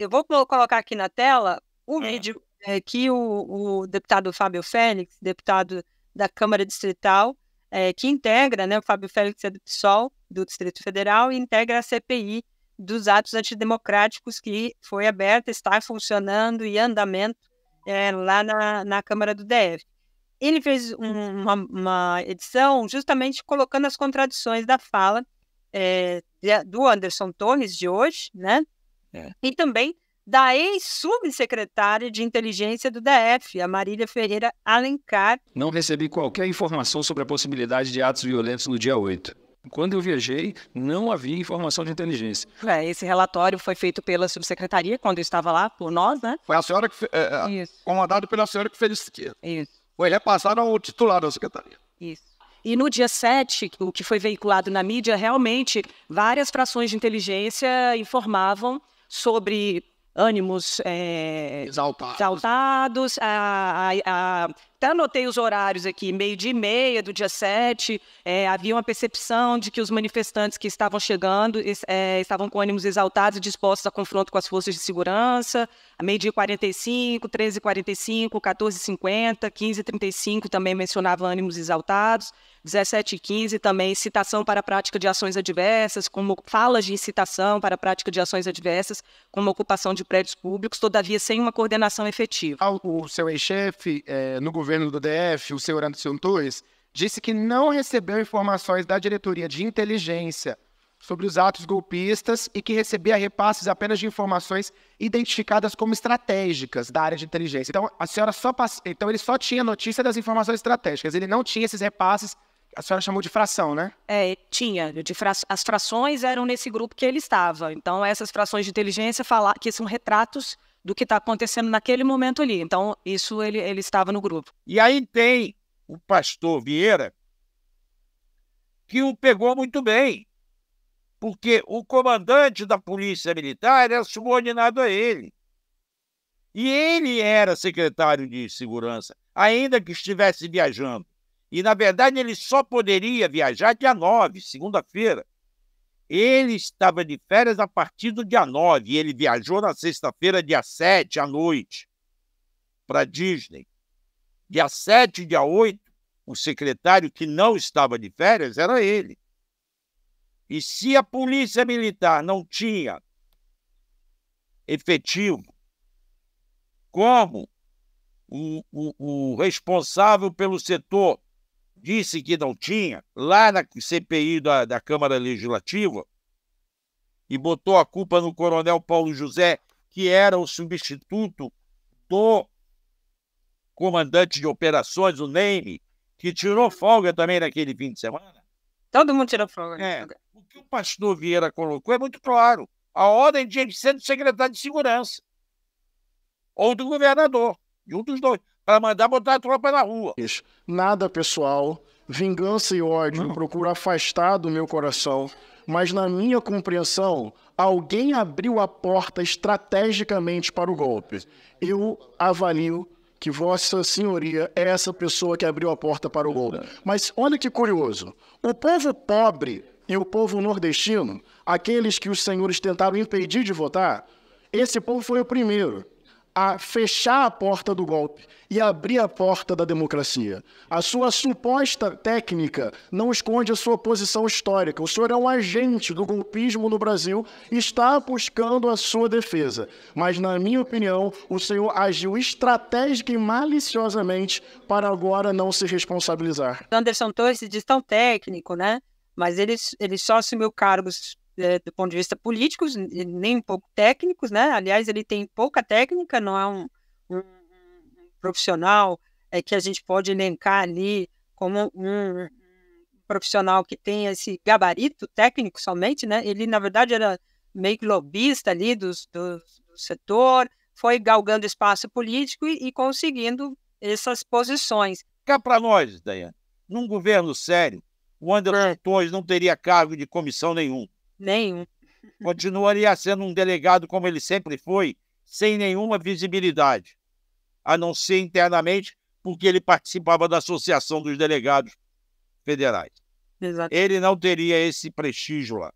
Eu vou colocar aqui na tela o hum. vídeo é, que o, o, deputado Fábio Félix, deputado da Câmara Distrital, é, que integra, né, o Fábio Félix é do PSOL, do Distrito Federal, e integra a CPI dos atos antidemocráticos que foi aberta, está funcionando e andamento é, lá na, na Câmara do DF. Ele fez um, hum. uma, uma, edição justamente colocando as contradições da fala é, do Anderson Torres de hoje, né, é. E também da ex-subsecretária de inteligência do DF, a Marília Ferreira Alencar. Não recebi qualquer informação sobre a possibilidade de atos violentos no dia 8. Quando eu viajei, não havia informação de inteligência. É, esse relatório foi feito pela subsecretaria quando eu estava lá, por nós, né? Foi a senhora que. É, é Comandado pela senhora que fez isso aqui. Isso. Foi repassado é ao titular da secretaria. Isso. E no dia 7, o que foi veiculado na mídia, realmente várias frações de inteligência informavam sobre ânimos é, exaltados, exaltados a, a, a até anotei os horários aqui, meio dia e meia do dia 7, é, havia uma percepção de que os manifestantes que estavam chegando é, estavam com ânimos exaltados e dispostos a confronto com as forças de segurança, a meio dia 45, 13 45, 14 50, 15 35 também mencionava ânimos exaltados, 17 e 15 também citação para a prática de ações adversas, como falas de incitação para a prática de ações adversas, como ocupação de prédios públicos, todavia sem uma coordenação efetiva. O seu ex-chefe é, no governo governo do DF, o senhor Anderson Torres, disse que não recebeu informações da diretoria de inteligência sobre os atos golpistas e que recebia repasses apenas de informações identificadas como estratégicas da área de inteligência. Então, a senhora só pass... então ele só tinha notícia das informações estratégicas, ele não tinha esses repasses. A senhora chamou de fração, né? É, tinha. Fra... As frações eram nesse grupo que ele estava. Então, essas frações de inteligência fala... que são retratos do que está acontecendo naquele momento ali. Então, isso ele, ele estava no grupo. E aí tem o pastor Vieira, que o pegou muito bem, porque o comandante da Polícia Militar era subordinado a ele. E ele era secretário de Segurança, ainda que estivesse viajando. E, na verdade, ele só poderia viajar dia 9, segunda-feira, ele estava de férias a partir do dia 9 e ele viajou na sexta-feira, dia 7 à noite, para Disney. Dia 7 e dia 8, o secretário que não estava de férias era ele. E se a polícia militar não tinha efetivo, como o, o, o responsável pelo setor disse que não tinha, lá na CPI da, da Câmara Legislativa, e botou a culpa no coronel Paulo José, que era o substituto do comandante de operações, o Neyme, que tirou folga também naquele fim de semana. Todo mundo tirou folga. Né? É, o que o pastor Vieira colocou é muito claro. A ordem tinha que ser do secretário de segurança ou do governador, de um dos dois para mandar botar a tropa na rua. Nada pessoal, vingança e ódio procuram procuro afastar do meu coração, mas na minha compreensão, alguém abriu a porta estrategicamente para o golpe. Eu avalio que Vossa Senhoria é essa pessoa que abriu a porta para o golpe. É. Mas olha que curioso: o povo pobre e o povo nordestino, aqueles que os senhores tentaram impedir de votar, esse povo foi o primeiro a fechar a porta do golpe e abrir a porta da democracia. A sua suposta técnica não esconde a sua posição histórica. O senhor é um agente do golpismo no Brasil e está buscando a sua defesa. Mas, na minha opinião, o senhor agiu estratégica e maliciosamente para agora não se responsabilizar. Anderson Torres se diz tão técnico, né? Mas ele, ele só assumiu cargos é, do ponto de vista político, nem um pouco técnicos, né? Aliás, ele tem pouca técnica, não é um, um profissional é, que a gente pode elencar ali como um profissional que tem esse gabarito técnico somente, né? Ele, na verdade, era meio que lobista ali dos, do, do setor, foi galgando espaço político e, e conseguindo essas posições. Cá para nós, Dayane, num governo sério, o Anderson é. Torres não teria cargo de comissão nenhum. Nenhum. Continuaria sendo um delegado como ele sempre foi, sem nenhuma visibilidade, a não ser internamente, porque ele participava da Associação dos Delegados Federais. Exato. Ele não teria esse prestígio lá.